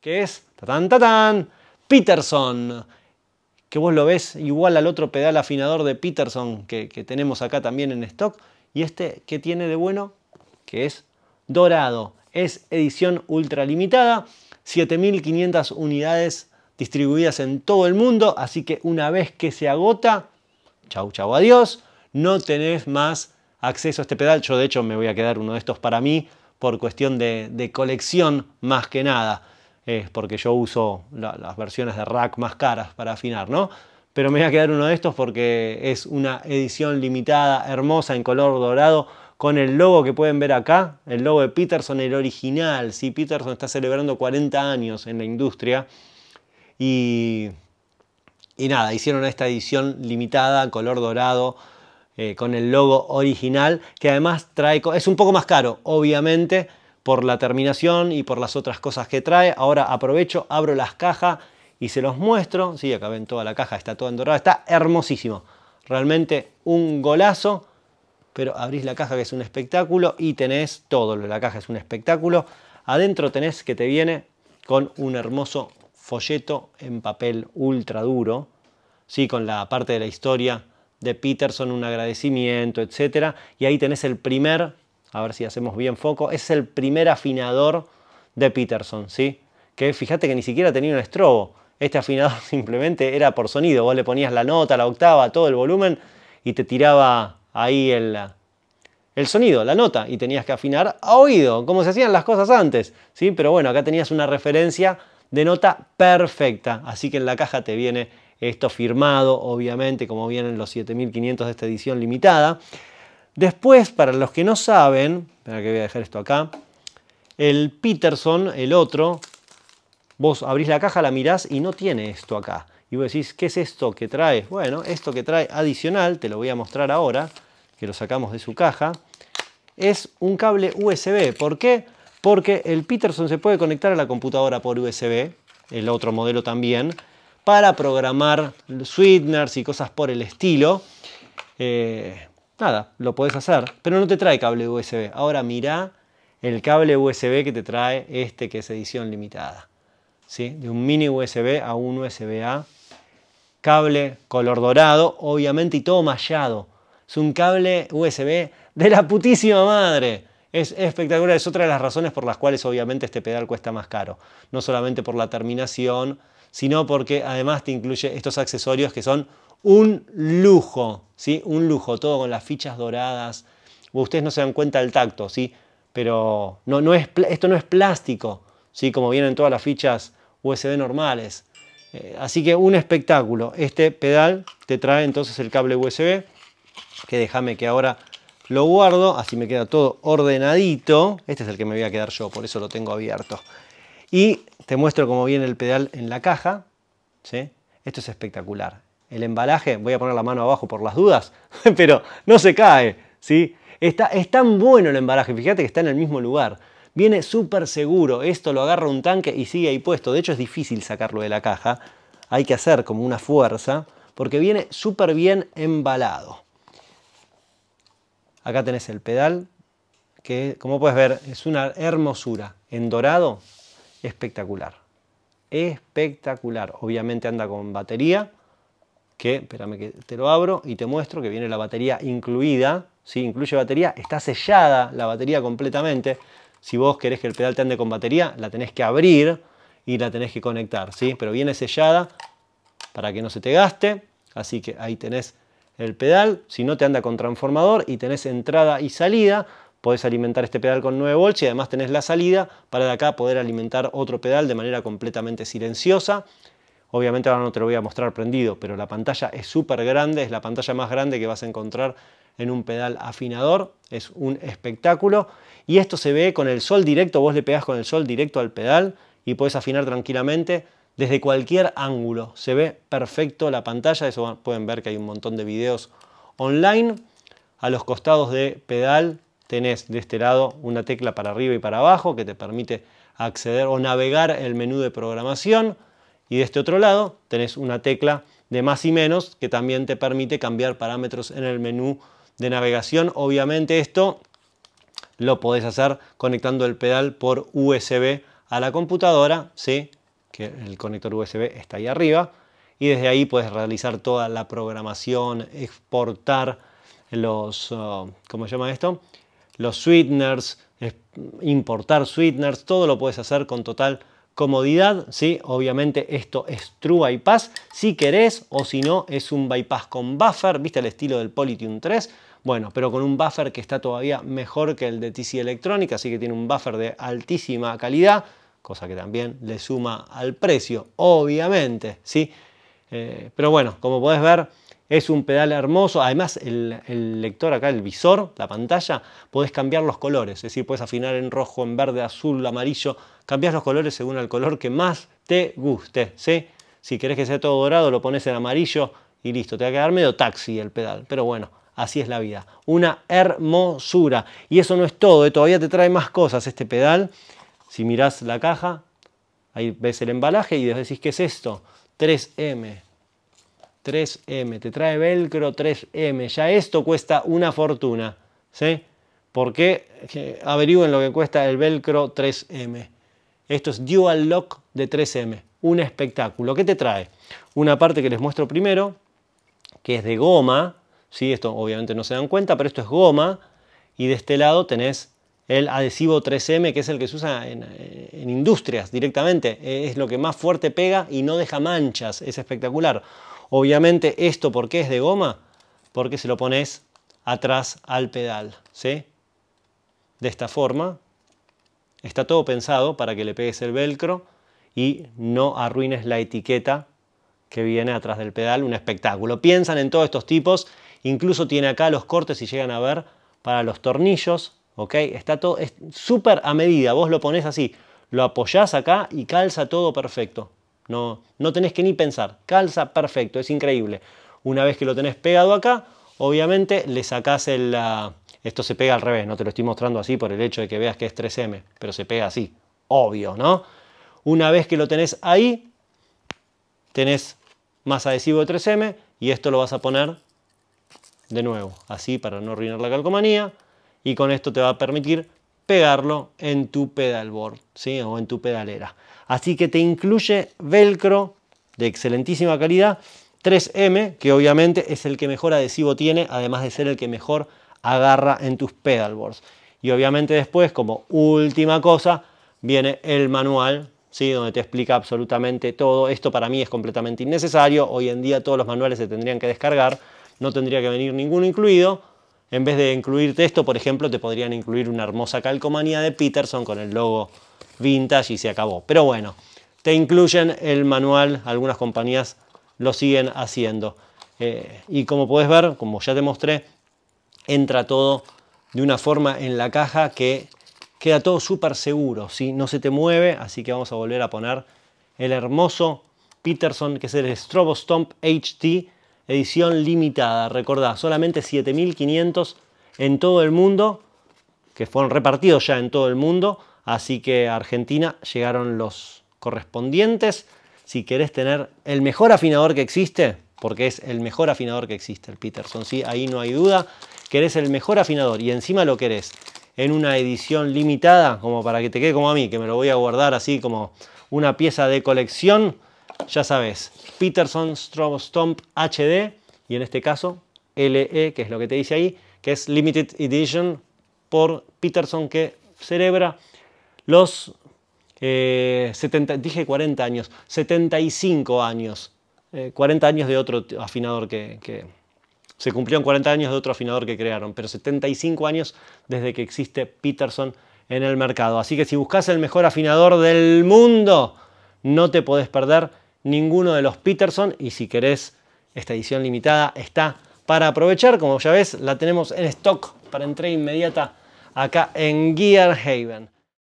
que es Peterson. Que vos lo ves igual al otro pedal afinador de Peterson que, tenemos acá también en stock. Y este que tiene de bueno, que es dorado. Es edición ultra limitada, 7500 unidades distribuidas en todo el mundo. Así que una vez que se agota, chau, chau, adiós. No tenés más acceso a este pedal. Yo de hecho me voy a quedar uno de estos para mí por cuestión de colección más que nada es porque yo uso las versiones de rack más caras para afinar, ¿no? Pero me voy a quedar uno de estos porque es una edición limitada, hermosa, en color dorado, con el logo que pueden ver acá, el logo de Peterson, el original. Sí, Peterson está celebrando 40 años en la industria. Y, y nada, hicieron esta edición limitada, color dorado, eh, con el logo original, que además trae, es un poco más caro, obviamente, por la terminación y por las otras cosas que trae. Ahora aprovecho, abro las cajas y se los muestro. Sí, acá ven toda la caja, está toda en está hermosísimo. Realmente un golazo, pero abrís la caja que es un espectáculo y tenés todo, la caja es un espectáculo. Adentro tenés que te viene con un hermoso folleto en papel ultra duro, sí, con la parte de la historia de Peterson, un agradecimiento, etc. Y ahí tenés el primer a ver si hacemos bien foco, es el primer afinador de Peterson, ¿sí? Que fíjate que ni siquiera tenía un estrobo, este afinador simplemente era por sonido, vos le ponías la nota, la octava, todo el volumen y te tiraba ahí el, el sonido, la nota, y tenías que afinar a oído, como se hacían las cosas antes, ¿sí? Pero bueno, acá tenías una referencia de nota perfecta, así que en la caja te viene esto firmado, obviamente, como vienen los 7500 de esta edición limitada. Después, para los que no saben, espera que voy a dejar esto acá, el Peterson, el otro, vos abrís la caja, la mirás y no tiene esto acá. Y vos decís, ¿qué es esto que trae? Bueno, esto que trae adicional, te lo voy a mostrar ahora, que lo sacamos de su caja, es un cable USB. ¿Por qué? Porque el Peterson se puede conectar a la computadora por USB, el otro modelo también, para programar sweeteners y cosas por el estilo. Eh, nada, lo puedes hacer, pero no te trae cable USB. Ahora mira el cable USB que te trae este que es edición limitada. ¿sí? De un mini USB a un USB A. Cable color dorado, obviamente, y todo mallado. Es un cable USB de la putísima madre. Es espectacular, es otra de las razones por las cuales obviamente este pedal cuesta más caro. No solamente por la terminación, sino porque además te incluye estos accesorios que son un lujo, ¿sí? Un lujo, todo con las fichas doradas. Ustedes no se dan cuenta del tacto, ¿sí? Pero no, no es, esto no es plástico, ¿sí? Como vienen todas las fichas USB normales. Eh, así que un espectáculo. Este pedal te trae entonces el cable USB, que déjame que ahora lo guardo, así me queda todo ordenadito. Este es el que me voy a quedar yo, por eso lo tengo abierto. Y te muestro cómo viene el pedal en la caja. ¿sí? Esto es espectacular. El embalaje, voy a poner la mano abajo por las dudas, pero no se cae. ¿sí? Está, es tan bueno el embalaje, fíjate que está en el mismo lugar. Viene súper seguro, esto lo agarra un tanque y sigue ahí puesto. De hecho es difícil sacarlo de la caja, hay que hacer como una fuerza, porque viene súper bien embalado. Acá tenés el pedal, que como puedes ver es una hermosura. En dorado espectacular. Espectacular. Obviamente anda con batería, que, espérame que te lo abro y te muestro que viene la batería incluida. si Incluye batería, está sellada la batería completamente. Si vos querés que el pedal te ande con batería, la tenés que abrir y la tenés que conectar, ¿sí? Pero viene sellada para que no se te gaste. Así que ahí tenés el pedal. Si no, te anda con transformador y tenés entrada y salida podés alimentar este pedal con 9 volts y además tenés la salida para de acá poder alimentar otro pedal de manera completamente silenciosa. Obviamente ahora no te lo voy a mostrar prendido, pero la pantalla es súper grande, es la pantalla más grande que vas a encontrar en un pedal afinador, es un espectáculo. Y esto se ve con el sol directo, vos le pegás con el sol directo al pedal y podés afinar tranquilamente desde cualquier ángulo. Se ve perfecto la pantalla, eso pueden ver que hay un montón de videos online. A los costados de pedal tenés de este lado una tecla para arriba y para abajo que te permite acceder o navegar el menú de programación y de este otro lado tenés una tecla de más y menos que también te permite cambiar parámetros en el menú de navegación. Obviamente esto lo podés hacer conectando el pedal por USB a la computadora, ¿sí? que el conector USB está ahí arriba, y desde ahí puedes realizar toda la programación, exportar los, oh, ¿cómo se llama esto? los sweeteners, importar sweeteners, todo lo puedes hacer con total comodidad, ¿sí? Obviamente esto es True Bypass, si querés, o si no, es un bypass con buffer, ¿viste el estilo del Polytune 3? Bueno, pero con un buffer que está todavía mejor que el de TC Electronic, así que tiene un buffer de altísima calidad, cosa que también le suma al precio, obviamente, ¿sí? Eh, pero bueno, como podés ver, es un pedal hermoso. Además, el, lector acá, el visor, la pantalla, podés cambiar los colores. Es decir, puedes afinar en rojo, en verde, azul, amarillo. cambias los colores según el color que más te guste. ¿sí? Si querés que sea todo dorado, lo pones en amarillo y listo. Te va a quedar medio taxi el pedal. Pero bueno, así es la vida. Una hermosura. Y eso no es todo. ¿eh? Todavía te trae más cosas este pedal. Si mirás la caja, ahí ves el embalaje y decís, ¿qué es esto? 3M 3M, te trae velcro 3M, ya esto cuesta una fortuna, ¿sí? Porque averigüen lo que cuesta el velcro 3M. Esto es Dual Lock de 3M, un espectáculo. ¿Qué te trae? Una parte que les muestro primero, que es de goma, ¿sí? Esto obviamente no se dan cuenta, pero esto es goma, y de este lado tenés el adhesivo 3M, que es el que se usa en industrias directamente, es lo que más fuerte pega y no deja manchas, es espectacular. Obviamente esto, ¿por qué es de goma? Porque se lo pones atrás al pedal, De esta forma, está todo pensado para que le pegues el velcro y no arruines la etiqueta que viene atrás del pedal, un espectáculo. Piensan en todos estos tipos, incluso tiene acá los cortes si llegan a ver para los tornillos, ¿ok? Está todo, es súper a medida, vos lo pones así, lo apoyás acá y calza todo perfecto. No, no tenés que ni pensar. Calza perfecto, es increíble. Una vez que lo tenés pegado acá, obviamente le sacás el... esto se pega al revés, no te lo estoy mostrando así por el hecho de que veas que es 3M, pero se pega así, obvio, ¿no? Una vez que lo tenés ahí, tenés más adhesivo de 3M y esto lo vas a poner de nuevo, así para no arruinar la calcomanía y con esto te va a permitir pegarlo en tu pedalboard ¿sí? o en tu pedalera. Así que te incluye velcro de excelentísima calidad, 3M, que obviamente es el que mejor adhesivo tiene, además de ser el que mejor agarra en tus pedalboards. Y obviamente después, como última cosa, viene el manual, ¿sí? donde te explica absolutamente todo. Esto para mí es completamente innecesario. Hoy en día todos los manuales se tendrían que descargar, no tendría que venir ninguno incluido. En vez de incluirte esto, por ejemplo, te podrían incluir una hermosa calcomanía de Peterson con el logo vintage y se acabó. Pero bueno, te incluyen el manual, algunas compañías lo siguen haciendo. Eh, y como puedes ver, como ya te mostré, entra todo de una forma en la caja que queda todo súper seguro, ¿sí? no se te mueve, así que vamos a volver a poner el hermoso Peterson, que es el Strobostomp HT edición limitada, recordad, solamente 7.500 en todo el mundo, que fueron repartidos ya en todo el mundo, así que a Argentina llegaron los correspondientes. Si querés tener el mejor afinador que existe, porque es el mejor afinador que existe, el Peterson, ¿sí? ahí no hay duda, querés el mejor afinador y encima lo querés en una edición limitada, como para que te quede como a mí, que me lo voy a guardar así como una pieza de colección, ya sabes, Peterson Stomp HD y en este caso LE, que es lo que te dice ahí, que es Limited Edition por Peterson que celebra los 70, eh, dije 40 años, 75 años, 40 eh, años de otro afinador que, que se cumplieron 40 años de otro afinador que crearon, pero 75 años desde que existe Peterson en el mercado. Así que si buscas el mejor afinador del mundo, no te podés perder ninguno de los Peterson y si querés esta edición limitada está para aprovechar. Como ya ves, la tenemos en stock para entrega inmediata acá en Gearhaven Haven.